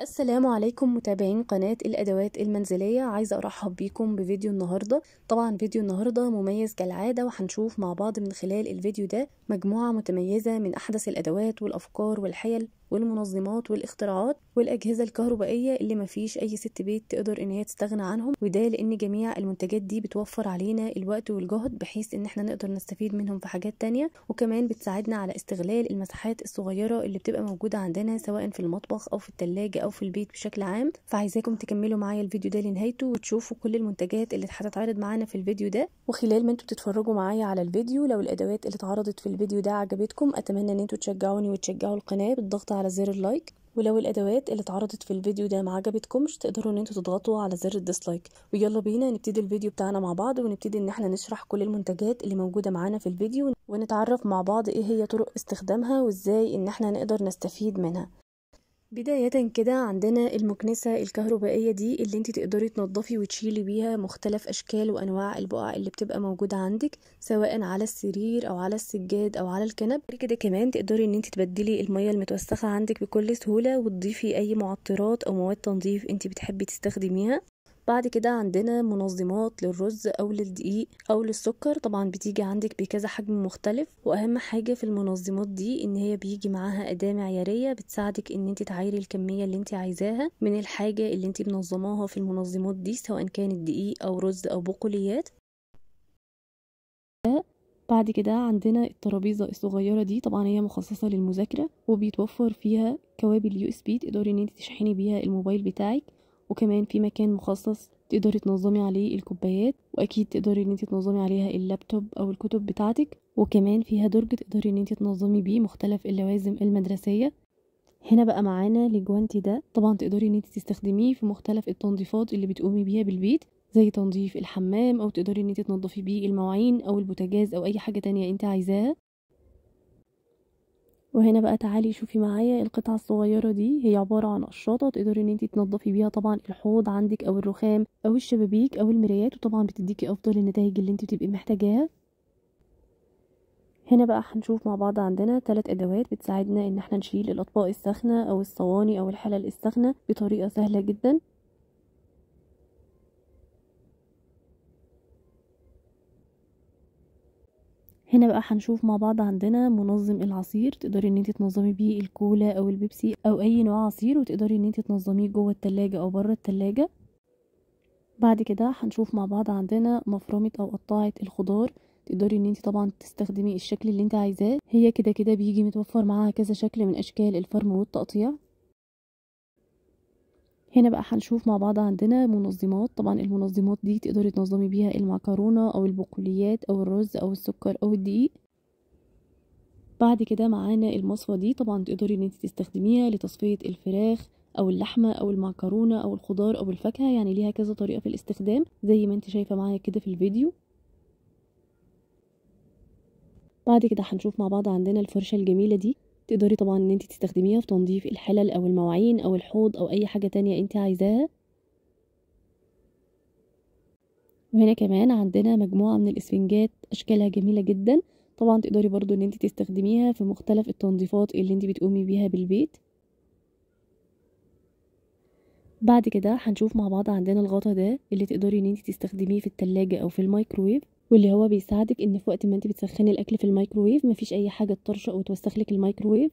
السلام عليكم متابعين قناة الأدوات المنزلية عايزة أرحب بيكم بفيديو النهاردة طبعا فيديو النهاردة مميز كالعادة وهنشوف مع بعض من خلال الفيديو ده مجموعة متميزة من أحدث الأدوات والأفكار والحيل والمنظمات والاختراعات والأجهزة الكهربائية اللي مفيش أي ست بيت تقدر إن هي تستغنى عنهم وده لأن جميع المنتجات دي بتوفر علينا الوقت والجهد بحيث إن احنا نقدر نستفيد منهم في حاجات تانية وكمان بتساعدنا على استغلال المساحات الصغيرة اللي بتبقى موجودة عندنا سواء في المطبخ أو في التلاجة أو في البيت بشكل عام فعايزاكم تكملوا معايا الفيديو ده لنهايته وتشوفوا كل المنتجات اللي هتتعرض معانا في الفيديو ده وخلال ما انتوا بتتفرجوا معايا على الفيديو لو الأدوات اللي اتعرضت في الفيديو ده عجبتكم أتمنى إن انتوا تشجعوني وتشجعوا القناة بالضغط على على زر اللايك ولو الادوات اللي اتعرضت في الفيديو ده ما عجبتكمش تقدروا ان انتوا تضغطوا على زر الديسلايك ويلا بينا نبتدي الفيديو بتاعنا مع بعض ونبتدي ان احنا نشرح كل المنتجات اللي موجوده معانا في الفيديو ونتعرف مع بعض ايه هي طرق استخدامها وازاي ان احنا نقدر نستفيد منها بداية كده عندنا المكنسة الكهربائية دي اللي انت تقدري تنضفي وتشيلي بيها مختلف اشكال وانواع البقع اللي بتبقى موجودة عندك سواء على السرير او على السجاد او على الكنب كده كمان تقدري ان انت تبدلي المية المتوسخة عندك بكل سهولة وتضيفي اي معطرات او مواد تنظيف انت بتحبي تستخدميها بعد كده عندنا منظمات للرز او للدقيق او للسكر طبعا بتيجي عندك بكذا حجم مختلف واهم حاجه في المنظمات دي ان هي بيجي معاها اداه معياريه بتساعدك ان انت تعايري الكميه اللي انت عايزاها من الحاجه اللي انت منظماها في المنظمات دي سواء كانت دقيق او رز او بقوليات بعد كده عندنا الترابيزة الصغيرة دي طبعا هي مخصصة للمذاكرة وبيتوفر فيها كوابل يو اس بي تقدري ان انت تشحني بيها الموبايل بتاعك وكمان في مكان مخصص تقدري تنظمي عليه الكوبايات واكيد تقدري ان انت تنظمي عليها اللابتوب او الكتب بتاعتك وكمان فيها درج تقدري ان انت تنظمي بيه مختلف اللوازم المدرسيه هنا بقى معانا الجوانتي ده طبعا تقدري ان انت تستخدميه في مختلف التنظيفات اللي بتقومي بيها بالبيت زي تنظيف الحمام او تقدري ان انت تنظفي بيه المواعين او البوتاجاز او اي حاجه تانية انت عايزاها وهنا بقى تعالي شوفي معايا القطعه الصغيره دي هي عباره عن قشاطه تقدري ان انت تنضفي بيها طبعا الحوض عندك او الرخام او الشبابيك او المرايات وطبعا بتديكي افضل النتائج اللي انت بتبقي محتاجاها هنا بقى هنشوف مع بعض عندنا ثلاث ادوات بتساعدنا ان احنا نشيل الاطباق الساخنه او الصواني او الحلل الساخنه بطريقه سهله جدا هنا بقى هنشوف مع بعض عندنا منظم العصير تقدري ان انت تنظمي بيه الكولا او البيبسي او اي نوع عصير وتقدري ان انت تنظميه جوه التلاجة او بره التلاجة بعد كده هنشوف مع بعض عندنا مفرمة او قطاعة الخضار تقدري ان انت طبعا تستخدمي الشكل اللي انت عايزاه هي كده كده بيجي متوفر معاها كذا شكل من اشكال الفرم والتقطيع هنا بقى هنشوف مع بعض عندنا منظمات طبعا المنظمات دي تقدري تنظمي بيها المعكرونة او البقوليات او الرز او السكر او الدقيق بعد كده معانا المصفى دي طبعا تقدري ان انت تستخدميها لتصفية الفراخ او اللحمة او المعكرونة او الخضار او الفاكهة يعني ليها كذا طريقة في الاستخدام زي ما انت شايفة معايا كده في الفيديو بعد كده هنشوف مع بعض عندنا الفرشة الجميلة دي تقدري طبعا ان انت تستخدميها في تنظيف الحلل او المواعين او الحوض او اي حاجة تانية انت عايزاها وهنا كمان عندنا مجموعة من الاسفنجات اشكالها جميلة جدا طبعا تقدري برضو ان انت تستخدميها في مختلف التنظيفات اللي انت بتقومي بيها بالبيت بعد كده هنشوف مع بعض عندنا الغطا ده اللي تقدري ان انت تستخدميه في التلاجة او في الميكرويف واللي هو بيساعدك ان في وقت ما انت بتسخني الاكل في الميكروويف مفيش اي حاجه او توسخ لك الميكروويف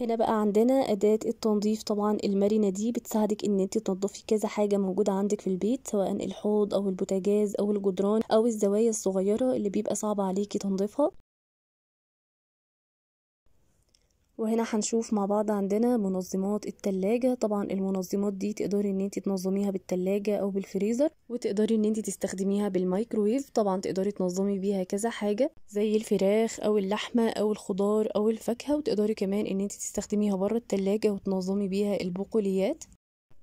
هنا بقى عندنا أداة التنظيف طبعا المرنة دي بتساعدك ان انت تنظفي كذا حاجة موجودة عندك في البيت سواء الحوض او البوتاجاز او الجدران او الزوايا الصغيرة اللي بيبقى صعب عليكي تنظيفها وهنا هنشوف مع بعض عندنا منظمات التلاجة طبعا المنظمات دي تقدري ان انت تنظميها بالتلاجة او بالفريزر وتقدري ان انت تستخدميها بالمايكرويف طبعا تقدري تنظمي بيها كذا حاجة زي الفراخ او اللحمة او الخضار او الفاكهة وتقدري كمان ان انت تستخدميها بره التلاجة وتنظمي بيها البقوليات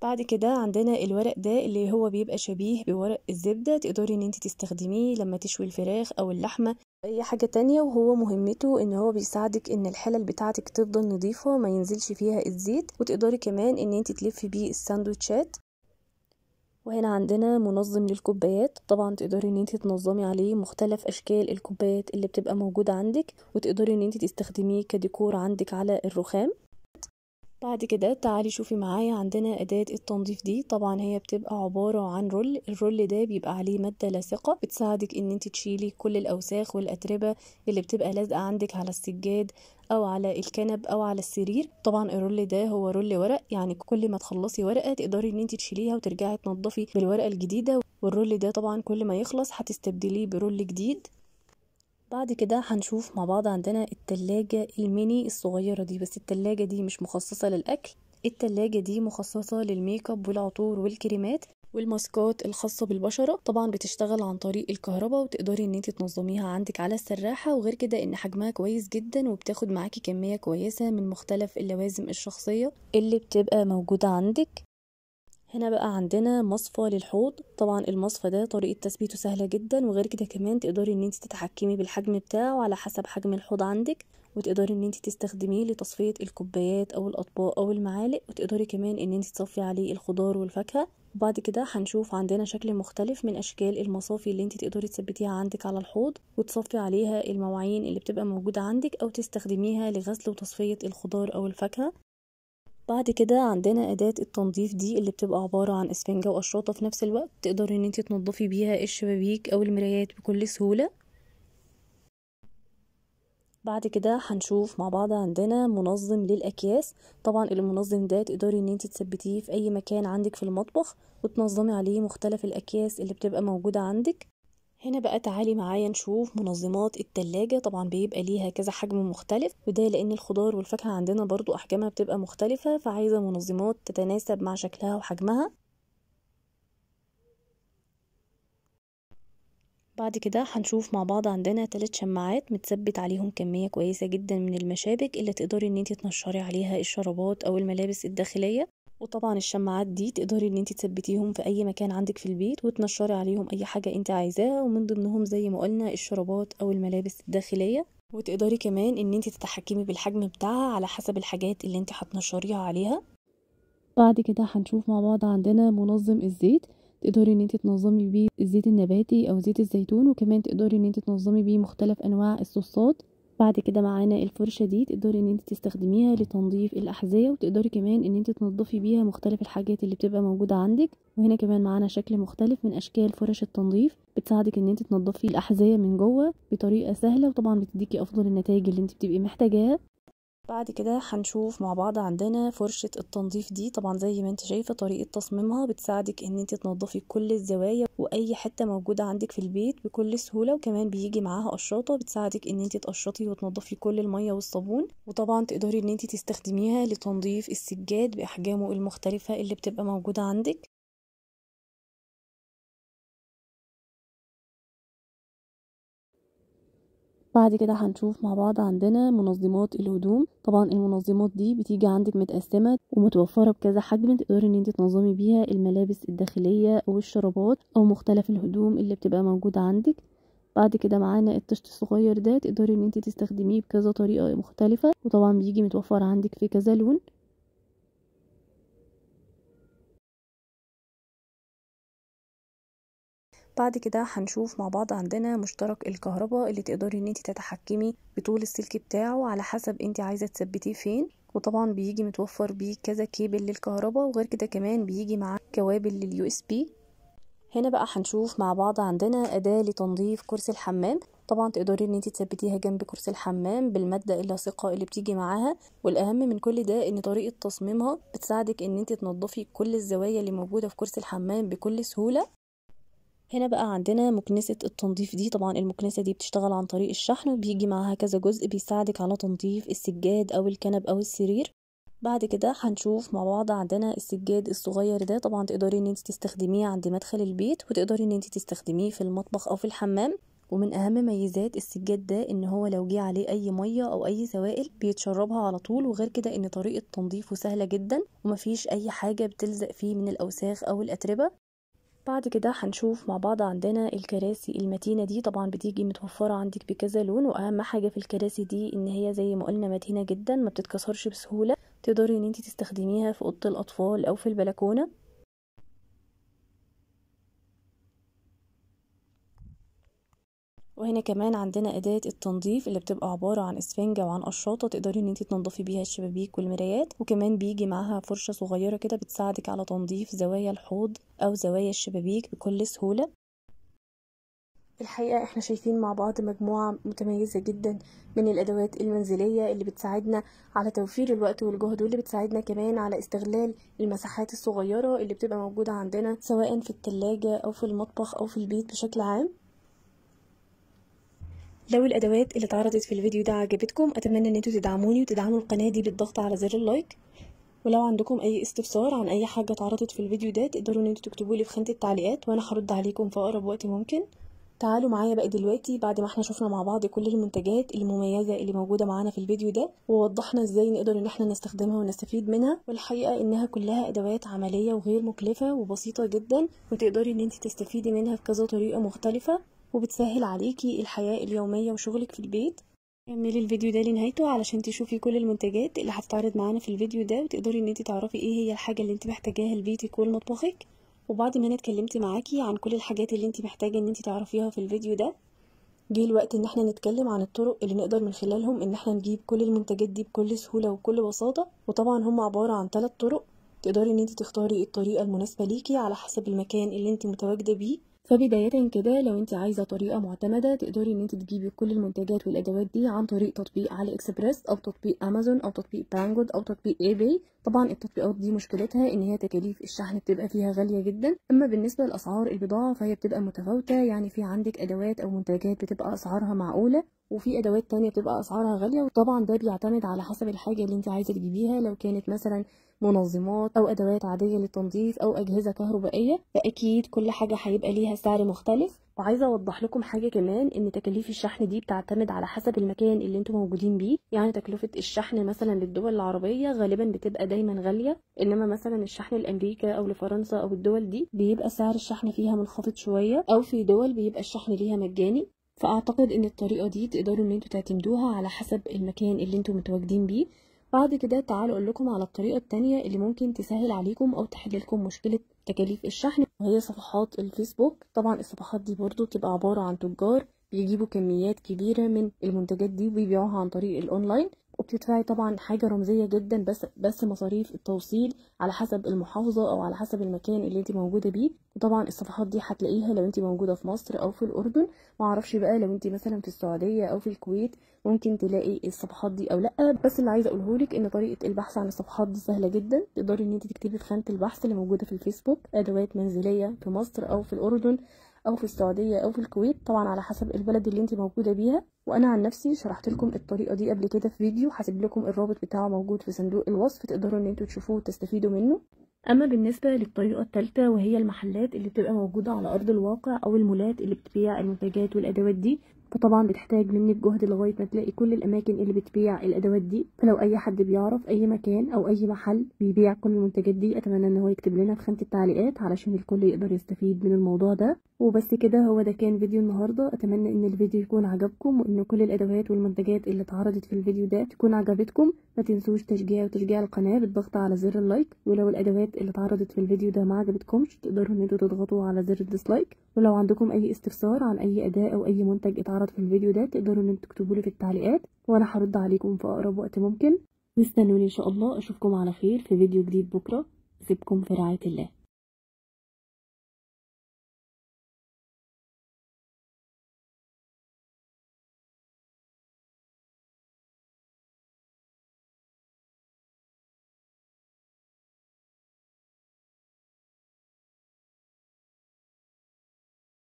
بعد كده عندنا الورق ده اللي هو بيبقى شبيه بورق الزبدة تقدري ان انت تستخدميه لما تشوي الفراخ او اللحمة اي حاجة تانية وهو مهمته ان هو بيساعدك ان الحلل بتاعتك تفضل نظيفة وما ينزلش فيها الزيت وتقدري كمان ان انت تلفي بيه الساندوتشات وهنا عندنا منظم للكوبايات طبعا تقدري ان انت تنظمي عليه مختلف اشكال الكوبايات اللي بتبقى موجودة عندك وتقدري ان انت تستخدميه كديكور عندك على الرخام بعد كده تعالي شوفي معايا عندنا أداة التنظيف دي طبعا هي بتبقى عبارة عن رول الرول ده بيبقى عليه مادة لاصقة بتساعدك ان انت تشيلي كل الأوساخ والأتربة اللي بتبقى لازقة عندك على السجاد او على الكنب او على السرير طبعا الرول ده هو رول ورق يعني كل ما تخلصي ورقة تقدري ان انت تشيليها وترجعي تنضفي بالورقة الجديدة والرول ده طبعا كل ما يخلص هتستبدليه برول جديد بعد كده هنشوف مع بعض عندنا التلاجة الميني الصغيرة دي بس التلاجة دي مش مخصصة للأكل التلاجة دي مخصصة للميك اب والعطور والكريمات والماسكات الخاصة بالبشرة طبعا بتشتغل عن طريق الكهرباء وتقدري ان انت تنظميها عندك على السراحة وغير كده ان حجمها كويس جدا وبتاخد معاكي كمية كويسة من مختلف اللوازم الشخصية اللي بتبقى موجودة عندك هنا بقى عندنا مصفى للحوض طبعا المصفى ده طريقة تثبيته سهلة جدا وغير كده كمان تقدري ان انت تتحكمي بالحجم بتاعه على حسب حجم الحوض عندك وتقدري ان انت تستخدميه لتصفية الكوبايات او الاطباق او المعالق وتقدري كمان ان انت تصفي عليه الخضار والفاكهة وبعد كده هنشوف عندنا شكل مختلف من اشكال المصافي اللي انت تقدري تثبتيها عندك على الحوض وتصفي عليها المواعين اللي بتبقى موجودة عندك او تستخدميها لغسل وتصفية الخضار او الفاكهة بعد كده عندنا أداة التنظيف دي اللي بتبقى عبارة عن اسفنجة وقشاطة في نفس الوقت تقدري ان انتي تنضفي بيها الشبابيك أو المرايات بكل سهولة بعد كده هنشوف مع بعض عندنا منظم للأكياس طبعا المنظم ده تقدري ان انت تثبتيه في اي مكان عندك في المطبخ وتنظمي عليه مختلف الأكياس اللي بتبقى موجودة عندك هنا بقى تعالي معايا نشوف منظمات التلاجة طبعا بيبقى ليها كذا حجم مختلف وده لان الخضار والفاكهة عندنا برضو احجامها بتبقى مختلفة فعايزة منظمات تتناسب مع شكلها وحجمها بعد كده هنشوف مع بعض عندنا تلات شماعات متثبت عليهم كمية كويسة جدا من المشابك اللي تقدري ان انتي تنشري عليها الشرابات او الملابس الداخلية وطبعا الشماعات دي تقدري ان انت تثبتيهم في اي مكان عندك في البيت وتنشري عليهم اي حاجة انت عايزاها ومن ضمنهم زي ما قلنا الشرابات او الملابس الداخلية وتقدري كمان ان انت تتحكمي بالحجم بتاعها على حسب الحاجات اللي انت هتنشريها عليها بعد كده هنشوف مع بعض عندنا منظم الزيت تقدري ان انت تنظمي بيه الزيت النباتي او زيت الزيتون وكمان تقدري ان انت تنظمي بيه مختلف انواع الصوصات بعد كده معانا الفرشه دي تقدري ان انت تستخدميها لتنظيف الاحذيه وتقدري كمان ان انت تنظفي بيها مختلف الحاجات اللي بتبقى موجوده عندك وهنا كمان معانا شكل مختلف من اشكال فرش التنظيف بتساعدك ان انت تنظفي الاحذيه من جوه بطريقه سهله وطبعا بتديكي افضل النتائج اللي انت بتبقي محتاجاها بعد كده هنشوف مع بعض عندنا فرشة التنظيف دي طبعا زي ما انت شايفة طريقة تصميمها بتساعدك ان انت تنظفي كل الزوايا واي حتة موجودة عندك في البيت بكل سهولة وكمان بيجي معاها قشاطة بتساعدك ان انت تقشطي وتنظفي كل المية والصابون وطبعا تقدري ان انت تستخدميها لتنظيف السجاد باحجامه المختلفة اللي بتبقى موجودة عندك بعد كده هنشوف مع بعض عندنا منظمات الهدوم طبعا المنظمات دي بتيجي عندك متقسمة ومتوفرة بكذا حجم تقدري ان انت تنظمي بيها الملابس الداخلية او الشرابات او مختلف الهدوم اللي بتبقى موجودة عندك بعد كده معانا الطشت الصغير ده تقدري ان انت تستخدميه بكذا طريقة مختلفة وطبعا بيجي متوفر عندك في كذا لون بعد كده هنشوف مع بعض عندنا مشترك الكهرباء اللي تقدري ان انت تتحكمي بطول السلك بتاعه على حسب انت عايزه تثبتيه فين وطبعا بيجي متوفر بيه كذا كيبل للكهرباء وغير كده كمان بيجي معاه كوابل لليو اس بي هنا بقى هنشوف مع بعض عندنا أداة لتنظيف كرسي الحمام طبعا تقدري ان انت تثبتيها جنب كرسي الحمام بالمادة اللاصقة اللي بتيجي معاها والأهم من كل ده ان طريقة تصميمها بتساعدك ان انت تنظفي كل الزوايا اللي موجودة في كرسي الحمام بكل سهولة هنا بقى عندنا مكنسة التنظيف دي طبعا المكنسة دي بتشتغل عن طريق الشحن وبيجي معاها كذا جزء بيساعدك على تنظيف السجاد أو الكنب أو السرير بعد كده هنشوف مع بعض عندنا السجاد الصغير ده طبعا تقدري ان انت تستخدميه عند مدخل البيت وتقدري ان انت تستخدميه في المطبخ او في الحمام ومن اهم ميزات السجاد ده ان هو لو جه عليه اي ميه او اي سوائل بيتشربها على طول وغير كده ان طريقه تنظيفه سهله جدا ومفيش اي حاجه بتلزق فيه من الاوساخ او الاتربه بعد كده هنشوف مع بعض عندنا الكراسي المتينة دي طبعا بتيجي متوفرة عندك بكذا لون واهم حاجة في الكراسي دي ان هي زي ما قلنا متينة جدا ما بتتكسرش بسهولة تقدري ان انت تستخدميها في اوضه الاطفال او في البلكونه وهنا كمان عندنا أداة التنظيف اللي بتبقى عبارة عن اسفنجة وعن قشاطة تقدري ان انت تنضفي بيها الشبابيك والمرايات وكمان بيجي معاها فرشة صغيرة كده بتساعدك على تنظيف زوايا الحوض أو زوايا الشبابيك بكل سهولة الحقيقة احنا شايفين مع بعض مجموعة متميزة جدا من الأدوات المنزلية اللي بتساعدنا على توفير الوقت والجهد واللي بتساعدنا كمان على استغلال المساحات الصغيرة اللي بتبقى موجودة عندنا سواء في التلاجة أو في المطبخ أو في البيت بشكل عام لو الادوات اللي اتعرضت في الفيديو ده عجبتكم اتمنى ان انتوا تدعموني وتدعموا القناه دي بالضغط على زر اللايك ولو عندكم اي استفسار عن اي حاجه اتعرضت في الفيديو ده تقدروا ان انتوا تكتبوا لي في خانه التعليقات وانا هرد عليكم في اقرب وقت ممكن تعالوا معايا بقى دلوقتي بعد ما احنا شفنا مع بعض كل المنتجات المميزة اللي موجودة معانا في الفيديو ده ووضحنا ازاي نقدر ان احنا نستخدمها ونستفيد منها والحقيقة انها كلها ادوات عملية وغير مكلفة وبسيطة جدا وتقدري ان انت تستفيدي منها بكذا طريقة مختلفة وبتسهل عليكي الحياة اليومية وشغلك في البيت كملي الفيديو ده لنهايته علشان تشوفي كل المنتجات اللي هتتعرض معانا في الفيديو ده وتقدري ان انت تعرفي ايه هي الحاجة اللي انت محتاجاها لبيتك ولمطبخك وبعد ما انا اتكلمت معاكي عن كل الحاجات اللي انت محتاجة ان انت تعرفيها في الفيديو ده جه الوقت ان احنا نتكلم عن الطرق اللي نقدر من خلالهم ان احنا نجيب كل المنتجات دي بكل سهولة وبكل بساطة وطبعا هم عبارة عن ثلاث طرق تقدري ان انت تختاري الطريقة المناسبة ليكي على حسب المكان اللي انت متواجدة بيه فبداية كده لو انت عايزة طريقة معتمدة تقدري ان انت تجيبي كل المنتجات والادوات دي عن طريق تطبيق علي اكسبريس او تطبيق امازون او تطبيق بانجود او تطبيق ايباي طبعا التطبيقات دي مشكلتها ان هي تكاليف الشحن بتبقى فيها غالية جدا اما بالنسبة لاسعار البضاعة فهي بتبقى متفاوتة يعني في عندك ادوات او منتجات بتبقى اسعارها معقولة وفي ادوات تانية بتبقى اسعارها غاليه وطبعا ده بيعتمد على حسب الحاجه اللي انت عايزه تجيبيها لو كانت مثلا منظمات او ادوات عاديه للتنظيف او اجهزه كهربائيه فاكيد كل حاجه هيبقى ليها سعر مختلف وعايزه اوضح لكم حاجه كمان ان تكاليف الشحن دي بتعتمد على حسب المكان اللي انتم موجودين بيه يعني تكلفه الشحن مثلا للدول العربيه غالبا بتبقى دايما غاليه انما مثلا الشحن لامريكا او لفرنسا او الدول دي بيبقى سعر الشحن فيها منخفض شويه او في دول بيبقى الشحن ليها مجاني فاعتقد ان الطريقه دي تقدروا ان انتوا تعتمدوها على حسب المكان اللي انتوا متواجدين بيه بعد كده تعالوا اقول لكم على الطريقه التانية اللي ممكن تسهل عليكم او تحل لكم مشكله تكاليف الشحن وهي صفحات الفيسبوك طبعا الصفحات دي برضو بتبقى عباره عن تجار بيجيبوا كميات كبيره من المنتجات دي وبيبيعوها عن طريق الاونلاين وبتدفعي طبعا حاجه رمزيه جدا بس بس مصاريف التوصيل على حسب المحافظه او على حسب المكان اللي انت موجوده بيه وطبعا الصفحات دي هتلاقيها لو انت موجوده في مصر او في الاردن معرفش بقى لو انت مثلا في السعوديه او في الكويت ممكن تلاقي الصفحات دي او لا بس اللي عايزه اقوله لك ان طريقه البحث عن الصفحات دي سهله جدا تقدري ان انت تكتبي في خانه البحث اللي موجوده في الفيسبوك ادوات منزليه في مصر او في الاردن او في السعوديه او في الكويت طبعا على حسب البلد اللي انت موجوده بيها وانا عن نفسي شرحت لكم الطريقه دي قبل كده في فيديو هسيب لكم الرابط بتاعه موجود في صندوق الوصف تقدروا ان انتوا تشوفوه وتستفيدوا منه اما بالنسبه للطريقه الثالثه وهي المحلات اللي بتبقى موجوده على ارض الواقع او المولات اللي بتبيع المنتجات والادوات دي فطبعا بتحتاج منك جهد لغايه ما تلاقي كل الاماكن اللي بتبيع الادوات دي فلو اي حد بيعرف اي مكان او اي محل بيبيع كل المنتجات دي اتمنى ان هو يكتب لنا في خانه التعليقات علشان الكل يقدر يستفيد من الموضوع ده وبس كده هو ده كان فيديو النهارده اتمنى ان الفيديو يكون عجبكم وان كل الادوات والمنتجات اللي اتعرضت في الفيديو ده تكون عجبتكم ما تنسوش تشجيع وتشجيع القناه بالضغط على زر اللايك ولو الادوات اللي اتعرضت في الفيديو ده ما عجبتكمش تقدروا ان انتوا تضغطوا على زر الديسلايك ولو عندكم اي استفسار عن اي اداء او اي منتج اتعرض غرض في الفيديو ده تقدروا ان تكتبوا لي في التعليقات وانا هرد عليكم في اقرب وقت ممكن واستنوني ان شاء الله اشوفكم على خير في فيديو جديد بكره سيبكم في رعايه الله